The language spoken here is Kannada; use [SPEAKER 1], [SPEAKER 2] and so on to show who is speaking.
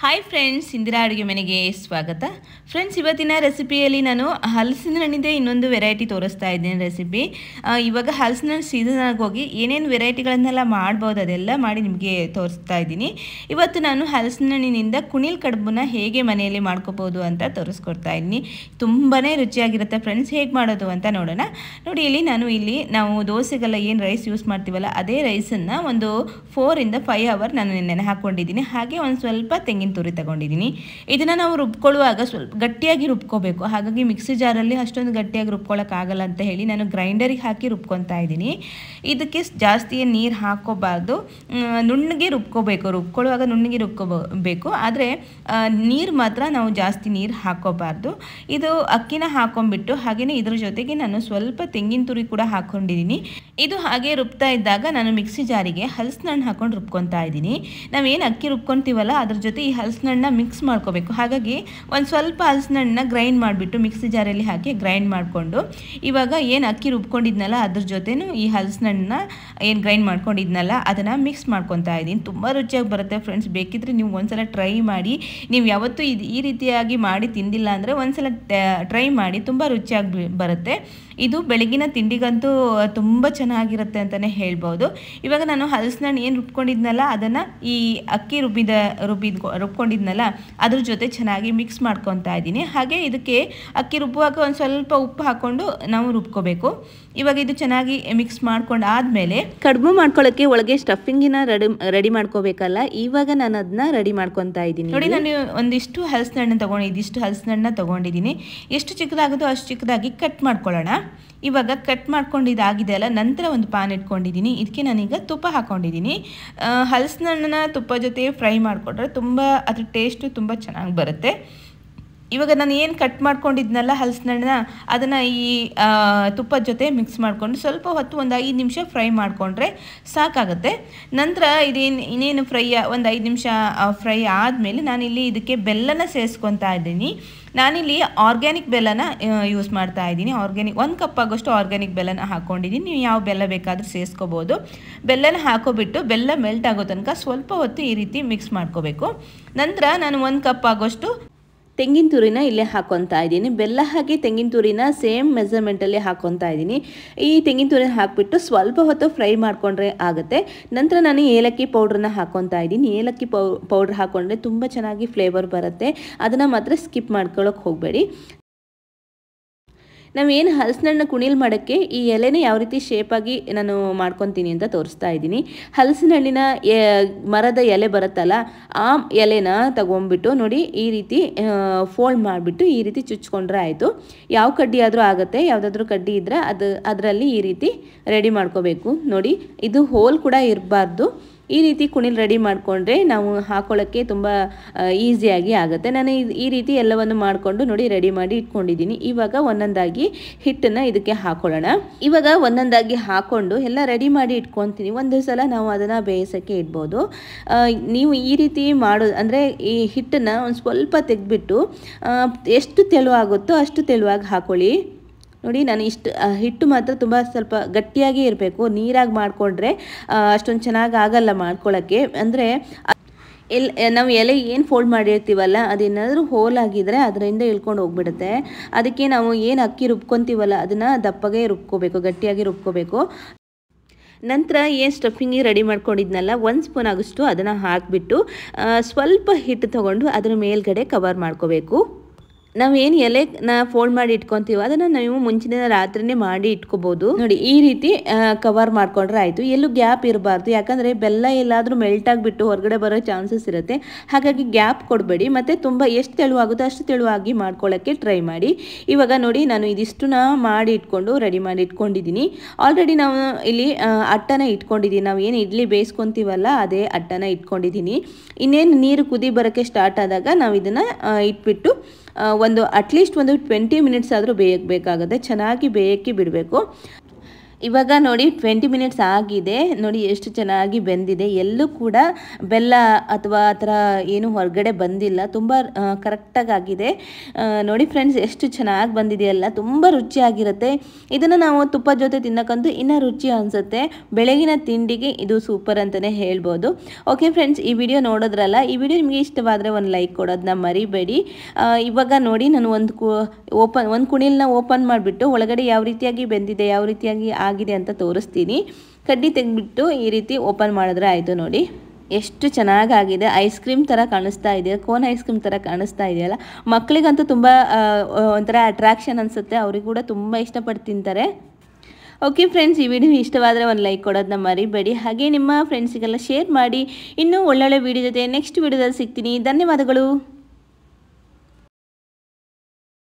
[SPEAKER 1] ಹಾಯ್ ಫ್ರೆಂಡ್ಸ್ ಇಂದಿರಾ ಅಡುಗೆ ಮನೆಗೆ ಸ್ವಾಗತ ಫ್ರೆಂಡ್ಸ್ ಇವತ್ತಿನ ರೆಸಿಪಿಯಲ್ಲಿ ನಾನು ಹಲಸಿನ ಹಣ್ಣಿದೆ ಇನ್ನೊಂದು ವೆರೈಟಿ ತೋರಿಸ್ತಾ ಇದ್ದೀನಿ ರೆಸಿಪಿ ಇವಾಗ ಹಲಸಿನ ಹಣ್ಣು ಸೀಸನ್ ಹೋಗಿ ಏನೇನು ವೆರೈಟಿಗಳನ್ನೆಲ್ಲ ಮಾಡ್ಬೋದು ಅದೆಲ್ಲ ಮಾಡಿ ನಿಮಗೆ ತೋರಿಸ್ತಾ ಇದ್ದೀನಿ ಇವತ್ತು ನಾನು ಹಲಸಿನ ಹಣ್ಣಿನಿಂದ ಕುಣಿಲ್ ಕಡುಬನ್ನ ಹೇಗೆ ಮನೆಯಲ್ಲಿ ಮಾಡ್ಕೋಬೋದು ಅಂತ ತೋರಿಸ್ಕೊಡ್ತಾ ಇದ್ದೀನಿ ತುಂಬಾ ರುಚಿಯಾಗಿರುತ್ತೆ ಫ್ರೆಂಡ್ಸ್ ಹೇಗೆ ಮಾಡೋದು ಅಂತ ನೋಡೋಣ ನೋಡಿ ಇಲ್ಲಿ ನಾನು ಇಲ್ಲಿ ನಾವು ದೋಸೆಗೆಲ್ಲ ಏನು ರೈಸ್ ಯೂಸ್ ಮಾಡ್ತೀವಲ್ಲ ಅದೇ ರೈಸನ್ನು ಒಂದು ಫೋರಿಂದ ಫೈವ್ ಅವರ್ ನಾನು ನೆನೆ ಹಾಕ್ಕೊಂಡಿದ್ದೀನಿ ಹಾಗೆ ಒಂದು ಸ್ವಲ್ಪ ತೆಂಗಿನ ತೆಂಗಿನ ತುರಿ ತಗೊಂಡಿದ್ದೀನಿ ಇದನ್ನು ನಾವು ರುಬ್ಕೊಳ್ಳುವಾಗ ಸ್ವಲ್ಪ ಗಟ್ಟಿಯಾಗಿ ರುಬ್ಕೋಬೇಕು ಹಾಗಾಗಿ ಮಿಕ್ಸಿ ಜಾರಲ್ಲಿ ಅಷ್ಟೊಂದು ಗಟ್ಟಿಯಾಗಿ ರುಬ್ಕೊಳ್ಳೋಕ್ಕಾಗಲ್ಲ ಅಂತ ಹೇಳಿ ನಾನು ಗ್ರೈಂಡರಿಗೆ ಹಾಕಿ ರುಬ್ಕೊತಾ ಇದ್ದೀನಿ ಇದಕ್ಕೆ ಜಾಸ್ತಿ ನೀರು ಹಾಕೋಬಾರ್ದು ನುಣ್ಣಗೆ ರುಬ್ಕೋಬೇಕು ರುಬ್ಕೊಳ್ಳುವಾಗ ನುಣ್ಣಗೆ ರುಬ್ಕೋಬೇಕು ಆದರೆ ನೀರು ಮಾತ್ರ ನಾವು ಜಾಸ್ತಿ ನೀರು ಹಾಕೋಬಾರ್ದು ಇದು ಅಕ್ಕಿನ ಹಾಕೊಂಡ್ಬಿಟ್ಟು ಹಾಗೆಯೇ ಇದ್ರ ಜೊತೆಗೆ ನಾನು ಸ್ವಲ್ಪ ತೆಂಗಿನ ತುರಿ ಕೂಡ ಹಾಕ್ಕೊಂಡಿದ್ದೀನಿ ಇದು ಹಾಗೆ ರುಬ್ತಾ ಇದ್ದಾಗ ನಾನು ಮಿಕ್ಸಿ ಜಾರಿಗೆ ಹಲಸಿನ ಹಣ್ಣು ಹಾಕೊಂಡು ರುಬ್ಕೊತಾ ಇದ್ದೀನಿ ನಾವೇನು ಅಕ್ಕಿ ರುಬ್ಕೊತೀವಲ್ಲ ಅದ್ರ ಜೊತೆ ಈ ಹಲಸಿನಣ್ಣ ಮಿಕ್ಸ್ ಮಾಡ್ಕೋಬೇಕು ಹಾಗಾಗಿ ಒಂದು ಸ್ವಲ್ಪ ಹಲಸಿನಣ್ಣ ಗ್ರೈಂಡ್ ಮಾಡಿಬಿಟ್ಟು ಮಿಕ್ಸಿ ಜಾರಲ್ಲಿ ಹಾಕಿ ಗ್ರೈಂಡ್ ಮಾಡಿಕೊಂಡು ಇವಾಗ ಏನು ಅಕ್ಕಿ ರುಬ್ಕೊಂಡಿದ್ನಲ್ಲ ಅದ್ರ ಜೊತೆನೂ ಈ ಹಲಸಿನಣ್ಣ ಏನು ಗ್ರೈಂಡ್ ಮಾಡ್ಕೊಂಡಿದ್ನಲ್ಲ ಅದನ್ನು ಮಿಕ್ಸ್ ಮಾಡ್ಕೊತಾ ಇದ್ದೀನಿ ತುಂಬ ರುಚಿಯಾಗಿ ಬರುತ್ತೆ ಫ್ರೆಂಡ್ಸ್ ಬೇಕಿದ್ರೆ ನೀವು ಒಂದ್ಸಲ ಟ್ರೈ ಮಾಡಿ ನೀವು ಯಾವತ್ತೂ ಇದು ಈ ರೀತಿಯಾಗಿ ಮಾಡಿ ತಿಂದಿಲ್ಲ ಅಂದರೆ ಒಂದ್ಸಲ ಟ್ರೈ ಮಾಡಿ ತುಂಬ ರುಚಿಯಾಗಿ ಬರುತ್ತೆ ಇದು ಬೆಳಗಿನ ತಿಂಡಿಗಂತೂ ತುಂಬ ಚೆನ್ನಾಗಿರುತ್ತೆ ಅಂತಲೇ ಹೇಳ್ಬೋದು ಇವಾಗ ನಾನು ಹಣ್ಣು ಏನು ರುಬ್ಕೊಂಡಿದ್ನಲ್ಲ ಅದನ್ನು ಈ ಅಕ್ಕಿ ರುಬ್ಬಿದ ರುಬ್ಬಿದ ರುಬ್ಕೊಂಡಿದ್ನಲ್ಲ ಅದ್ರ ಜೊತೆ ಚೆನ್ನಾಗಿ ಮಿಕ್ಸ್ ಮಾಡ್ಕೊತಾ ಇದ್ದೀನಿ ಹಾಗೆ ಇದಕ್ಕೆ ಅಕ್ಕಿ ರುಬ್ಬುವಾಗ ಒಂದು ಸ್ವಲ್ಪ ಉಪ್ಪು ಹಾಕ್ಕೊಂಡು ನಾವು ರುಬ್ಕೋಬೇಕು ಇವಾಗ ಇದು ಚೆನ್ನಾಗಿ ಮಿಕ್ಸ್ ಮಾಡ್ಕೊಂಡು ಆದಮೇಲೆ ಕಡುಬು ಮಾಡ್ಕೊಳ್ಳೋಕ್ಕೆ ಒಳಗೆ ಸ್ಟಫಿಂಗಿನ ರೆಡಿ ರೆಡಿ ಮಾಡ್ಕೋಬೇಕಲ್ಲ ಇವಾಗ ನಾನು ಅದನ್ನ ರೆಡಿ ಮಾಡ್ಕೊತಾ ಇದ್ದೀನಿ ನೋಡಿ ನಾನು ಒಂದಿಷ್ಟು ಹಣ್ಣು ತೊಗೊಂಡು ಇದಿಷ್ಟು ಹಲಸಿನಣ್ಣು ತೊಗೊಂಡಿದ್ದೀನಿ ಎಷ್ಟು ಚಿಕ್ಕದಾಗುತ್ತೋ ಅಷ್ಟು ಚಿಕ್ಕದಾಗಿ ಕಟ್ ಮಾಡ್ಕೊಳ್ಳೋಣ ಇವಾಗ ಕಟ್ ಮಾಡ್ಕೊಂಡಿದ್ದಾಗಿದೆ ಅಲ್ಲ ನಂತರ ಒಂದು ಪ್ಯಾನ್ ಇಟ್ಕೊಂಡಿದ್ದೀನಿ ಇದಕ್ಕೆ ನಾನೀಗ ತುಪ್ಪ ಹಾಕ್ಕೊಂಡಿದ್ದೀನಿ ಹಲಸಿನ ತುಪ್ಪ ಜೊತೆ ಫ್ರೈ ಮಾಡಿಕೊಂಡ್ರೆ ತುಂಬ ಅದ್ರ ಟೇಸ್ಟು ತುಂಬ ಚೆನ್ನಾಗಿ ಬರುತ್ತೆ ಇವಾಗ ನಾನು ಏನು ಕಟ್ ಮಾಡ್ಕೊಂಡಿದ್ನಲ್ಲ ಹಲಸಿನಣ್ಣ ಅದನ್ನು ಈ ತುಪ್ಪದ ಜೊತೆ ಮಿಕ್ಸ್ ಮಾಡಿಕೊಂಡು ಸ್ವಲ್ಪ ಹೊತ್ತು ಒಂದು ಐದು ನಿಮಿಷ ಫ್ರೈ ಮಾಡಿಕೊಂಡ್ರೆ ಸಾಕಾಗುತ್ತೆ ನಂತರ ಇದೇನು ಇನ್ನೇನು ಫ್ರೈ ಒಂದು ಐದು ನಿಮಿಷ ಫ್ರೈ ಆದಮೇಲೆ ನಾನಿಲ್ಲಿ ಇದಕ್ಕೆ ಬೆಲ್ಲನ ಸೇರಿಸ್ಕೊತಾ ಇದ್ದೀನಿ ನಾನಿಲ್ಲಿ ಆರ್ಗ್ಯಾನಿಕ್ ಬೆಲ್ಲನ ಯೂಸ್ ಮಾಡ್ತಾ ಇದ್ದೀನಿ ಆರ್ಗ್ಯಾನಿಕ್ ಒಂದು ಕಪ್ ಆಗೋಷ್ಟು ಆರ್ಗ್ಯಾನಿಕ್ ಬೆಲ್ಲನ ಹಾಕ್ಕೊಂಡಿದ್ದೀನಿ ನೀವು ಯಾವ ಬೆಲ್ಲ ಬೇಕಾದರೂ ಸೇರಿಸ್ಕೋಬೋದು ಬೆಲ್ಲನ ಹಾಕೋಬಿಟ್ಟು ಬೆಲ್ಲ ಮೆಲ್ಟ್ ಆಗೋ ತನಕ ಸ್ವಲ್ಪ ಹೊತ್ತು ಈ ರೀತಿ ಮಿಕ್ಸ್ ಮಾಡ್ಕೋಬೇಕು ನಂತರ ನಾನು ಒಂದು ಕಪ್ ಆಗೋಷ್ಟು ತೆಂಗಿನ ತುರಿನ ಇಲ್ಲೇ ಹಾಕೊತಾ ಇದ್ದೀನಿ ಬೆಲ್ಲ ಹಾಕಿ ತೆಂಗಿನ ತುರಿನ ಸೇಮ್ ಮೆಸರ್ಮೆಂಟಲ್ಲಿ ಹಾಕೊತಾ ಇದ್ದೀನಿ ಈ ತೆಂಗಿನ ತುರಿನ ಹಾಕಿಬಿಟ್ಟು ಸ್ವಲ್ಪ ಹೊತ್ತು ಫ್ರೈ ಮಾಡಿಕೊಂಡ್ರೆ ಆಗುತ್ತೆ ನಂತರ ನಾನು ಏಲಕ್ಕಿ ಪೌಡ್ರನ್ನ ಹಾಕೊತಾ ಇದ್ದೀನಿ ಏಲಕ್ಕಿ ಪೌ ಪೌಡ್ರ್ ಹಾಕೊಂಡ್ರೆ ತುಂಬ ಚೆನ್ನಾಗಿ ಫ್ಲೇವರ್ ಬರುತ್ತೆ ಅದನ್ನು ಮಾತ್ರ ಸ್ಕಿಪ್ ಮಾಡ್ಕೊಳ್ಳೋಕೆ ಹೋಗಬೇಡಿ ನಾವೇನು ಹಲಸಿನಣ್ಣ ಕುಣಿಲ್ ಮಾಡೋಕ್ಕೆ ಈ ಎಲೆನೇ ಯಾವ ರೀತಿ ಶೇಪಾಗಿ ನಾನು ಮಾಡ್ಕೊತೀನಿ ಅಂತ ತೋರಿಸ್ತಾ ಇದ್ದೀನಿ ಹಲಸಿನ ಹಣ್ಣಿನ ಮರದ ಎಲೆ ಬರುತ್ತಲ್ಲ ಆ ಎಲೆನ ತಗೊಂಡ್ಬಿಟ್ಟು ನೋಡಿ ಈ ರೀತಿ ಫೋಲ್ಡ್ ಮಾಡಿಬಿಟ್ಟು ಈ ರೀತಿ ಚುಚ್ಕೊಂಡ್ರೆ ಆಯಿತು ಯಾವ ಕಡ್ಡಿ ಆದರೂ ಆಗುತ್ತೆ ಯಾವುದಾದ್ರೂ ಕಡ್ಡಿ ಇದ್ದರೆ ಅದು ಅದರಲ್ಲಿ ಈ ರೀತಿ ರೆಡಿ ಮಾಡ್ಕೋಬೇಕು ನೋಡಿ ಇದು ಹೋಲ್ ಕೂಡ ಇರಬಾರ್ದು ಈ ರೀತಿ ಕುಣಿಲ್ ರೆಡಿ ಮಾಡಿಕೊಂಡ್ರೆ ನಾವು ಹಾಕೊಳ್ಳೋಕ್ಕೆ ತುಂಬ ಈಸಿಯಾಗಿ ಆಗುತ್ತೆ ನಾನು ಈ ರೀತಿ ಎಲ್ಲವನ್ನು ಮಾಡಿಕೊಂಡು ನೋಡಿ ರೆಡಿ ಮಾಡಿ ಇಟ್ಕೊಂಡಿದ್ದೀನಿ ಇವಾಗ ಒಂದೊಂದಾಗಿ ಹಿಟ್ಟನ್ನು ಇದಕ್ಕೆ ಹಾಕೊಳ್ಳೋಣ ಇವಾಗ ಒಂದೊಂದಾಗಿ ಹಾಕ್ಕೊಂಡು ಎಲ್ಲ ರೆಡಿ ಮಾಡಿ ಇಟ್ಕೊತೀನಿ ಒಂದು ಸಲ ನಾವು ಅದನ್ನು ಬೇಯಿಸೋಕ್ಕೆ ಇಡ್ಬೋದು ನೀವು ಈ ರೀತಿ ಮಾಡೋ ಅಂದರೆ ಈ ಹಿಟ್ಟನ್ನು ಒಂದು ಸ್ವಲ್ಪ ತೆಗೆದ್ಬಿಟ್ಟು ಎಷ್ಟು ತೆಳುವಾಗುತ್ತೋ ಅಷ್ಟು ತೆಳುವಾಗಿ ಹಾಕೊಳ್ಳಿ ನೋಡಿ ನಾನು ಇಷ್ಟು ಹಿಟ್ಟು ಮಾತ್ರ ತುಂಬ ಸ್ವಲ್ಪ ಗಟ್ಟಿಯಾಗಿ ಇರಬೇಕು ನೀರಾಗಿ ಮಾಡಿಕೊಂಡ್ರೆ ಅಷ್ಟೊಂದು ಚೆನ್ನಾಗಿ ಆಗಲ್ಲ ಮಾಡ್ಕೊಳ್ಳೋಕ್ಕೆ ಅಂದರೆ ಎಲ್ ನಾವು ಎಲೆ ಏನು ಫೋಲ್ಡ್ ಮಾಡಿರ್ತೀವಲ್ಲ ಅದೇನಾದರೂ ಆಗಿದ್ರೆ ಅದರಿಂದ ಇಳ್ಕೊಂಡು ಹೋಗ್ಬಿಡುತ್ತೆ ಅದಕ್ಕೆ ನಾವು ಏನು ಅಕ್ಕಿ ರುಬ್ಕೊತೀವಲ್ಲ ಅದನ್ನು ದಪ್ಪಗೆ ರುಬ್ಕೋಬೇಕು ಗಟ್ಟಿಯಾಗಿ ರುಬ್ಕೋಬೇಕು ನಂತರ ಏನು ಸ್ಟಫಿಂಗಿ ರೆಡಿ ಮಾಡ್ಕೊಂಡಿದ್ನಲ್ಲ ಒಂದು ಸ್ಪೂನ್ ಆಗೋಷ್ಟು ಅದನ್ನು ಹಾಕಿಬಿಟ್ಟು ಸ್ವಲ್ಪ ಹಿಟ್ಟು ತೊಗೊಂಡು ಅದರ ಮೇಲ್ಗಡೆ ಕವರ್ ಮಾಡ್ಕೋಬೇಕು ನಾವೇನು ಎಲೆನ ಫೋಲ್ಡ್ ಮಾಡಿ ಇಟ್ಕೊತೀವೋ ಅದನ್ನು ನೀವು ಮುಂಚಿನ ರಾತ್ರಿನೇ ಮಾಡಿ ಇಟ್ಕೋಬೋದು ನೋಡಿ ಈ ರೀತಿ ಕವರ್ ಮಾಡ್ಕೊಂಡ್ರೆ ಆಯಿತು ಎಲ್ಲೂ ಗ್ಯಾಪ್ ಇರಬಾರ್ದು ಯಾಕಂದರೆ ಬೆಲ್ಲ ಎಲ್ಲಾದರೂ ಮೆಲ್ಟ್ ಆಗಿಬಿಟ್ಟು ಹೊರಗಡೆ ಬರೋ ಚಾನ್ಸಸ್ ಇರುತ್ತೆ ಹಾಗಾಗಿ ಗ್ಯಾಪ್ ಕೊಡಬೇಡಿ ಮತ್ತು ತುಂಬ ಎಷ್ಟು ತೆಳುವಾಗುತ್ತೋ ಅಷ್ಟು ತೆಳುವಾಗಿ ಮಾಡ್ಕೊಳ್ಳೋಕ್ಕೆ ಟ್ರೈ ಮಾಡಿ ಇವಾಗ ನೋಡಿ ನಾನು ಇದಿಷ್ಟನ್ನ ಮಾಡಿ ಇಟ್ಕೊಂಡು ರೆಡಿ ಮಾಡಿ ಇಟ್ಕೊಂಡಿದ್ದೀನಿ ಆಲ್ರೆಡಿ ನಾವು ಇಲ್ಲಿ ಅಟ್ಟನ ಇಟ್ಕೊಂಡಿದ್ದೀನಿ ನಾವು ಏನು ಇಡ್ಲಿ ಬೇಯಿಸ್ಕೊತೀವಲ್ಲ ಅದೇ ಅಟ್ಟನ ಇಟ್ಕೊಂಡಿದ್ದೀನಿ ಇನ್ನೇನು ನೀರು ಕುದಿ ಬರೋಕ್ಕೆ ಸ್ಟಾರ್ಟ್ ಆದಾಗ ನಾವು ಇದನ್ನು ಇಟ್ಬಿಟ್ಟು ಒಂದು ಅಟ್ಲೀಸ್ಟ್ ಒಂದು ಟ್ವೆಂಟಿ ಮಿನಿಟ್ಸ್ ಆದರೂ ಬೇಯಕ್ಕೆ ಬೇಕಾಗುತ್ತೆ ಚೆನ್ನಾಗಿ ಬೇಯಕ್ಕೆ ಬಿಡಬೇಕು ಇವಾಗ ನೋಡಿ ಟ್ವೆಂಟಿ ಮಿನಿಟ್ಸ್ ಆಗಿದೆ ನೋಡಿ ಎಷ್ಟು ಚೆನ್ನಾಗಿ ಬೆಂದಿದೆ ಎಲ್ಲೂ ಕೂಡ ಬೆಲ್ಲ ಅಥವಾ ಆ ಥರ ಏನು ಹೊರಗಡೆ ಬಂದಿಲ್ಲ ತುಂಬ ಕರೆಕ್ಟಾಗಿ ಆಗಿದೆ ನೋಡಿ ಫ್ರೆಂಡ್ಸ್ ಎಷ್ಟು ಚೆನ್ನಾಗಿ ಬಂದಿದೆಯಲ್ಲ ತುಂಬ ರುಚಿಯಾಗಿರುತ್ತೆ ಇದನ್ನು ನಾವು ತುಪ್ಪ ಜೊತೆ ತಿನ್ನಕ್ಕಂತೂ ಇನ್ನೂ ರುಚಿ ಅನಿಸುತ್ತೆ ಬೆಳಗಿನ ತಿಂಡಿಗೆ ಇದು ಸೂಪರ್ ಅಂತಲೇ ಹೇಳ್ಬೋದು ಓಕೆ ಫ್ರೆಂಡ್ಸ್ ಈ ವಿಡಿಯೋ ನೋಡೋದ್ರಲ್ಲ ಈ ವಿಡಿಯೋ ನಿಮಗೆ ಇಷ್ಟವಾದರೆ ಒಂದು ಲೈಕ್ ಕೊಡೋದನ್ನ ಮರಿಬೇಡಿ ಇವಾಗ ನೋಡಿ ನಾನು ಒಂದು ಓಪನ್ ಒಂದು ಕುಣಿಲ್ನ ಓಪನ್ ಮಾಡಿಬಿಟ್ಟು ಒಳಗಡೆ ಯಾವ ರೀತಿಯಾಗಿ ಬೆಂದಿದೆ ಯಾವ ರೀತಿಯಾಗಿ ಆಗಿದೆ ಅಂತ ತೋರಿಸ್ತೀನಿ ಕಡ್ಡಿ ತೆಗೆದ್ಬಿಟ್ಟು ಈ ರೀತಿ ಓಪನ್ ಮಾಡಿದ್ರೆ ಆಯಿತು ನೋಡಿ ಎಷ್ಟು ಚೆನ್ನಾಗಾಗಿದೆ ಐಸ್ ಕ್ರೀಮ್ ಥರ ಕಾಣಿಸ್ತಾ ಇದೆಯಾ ಕೋನ್ ಐಸ್ ಕ್ರೀಮ್ ಥರ ಕಾಣಿಸ್ತಾ ಇದೆಯಲ್ಲ ಮಕ್ಕಳಿಗಂತೂ ತುಂಬ ಒಂಥರ ಅಟ್ರಾಕ್ಷನ್ ಅನಿಸುತ್ತೆ ಅವ್ರಿಗೆ ಕೂಡ ತುಂಬ ಇಷ್ಟಪಟ್ಟು ತಿಂತಾರೆ ಓಕೆ ಫ್ರೆಂಡ್ಸ್ ಈ ವಿಡಿಯೋ ಇಷ್ಟವಾದರೆ ಒಂದು ಲೈಕ್ ಕೊಡೋದನ್ನ ಮರಿಬೇಡಿ ಹಾಗೆ ನಿಮ್ಮ ಫ್ರೆಂಡ್ಸಿಗೆಲ್ಲ ಶೇರ್ ಮಾಡಿ ಇನ್ನೂ ಒಳ್ಳೊಳ್ಳೆ ವಿಡಿಯೋ ಜೊತೆ ನೆಕ್ಸ್ಟ್ ವಿಡಿಯೋದಲ್ಲಿ ಸಿಗ್ತೀನಿ ಧನ್ಯವಾದಗಳು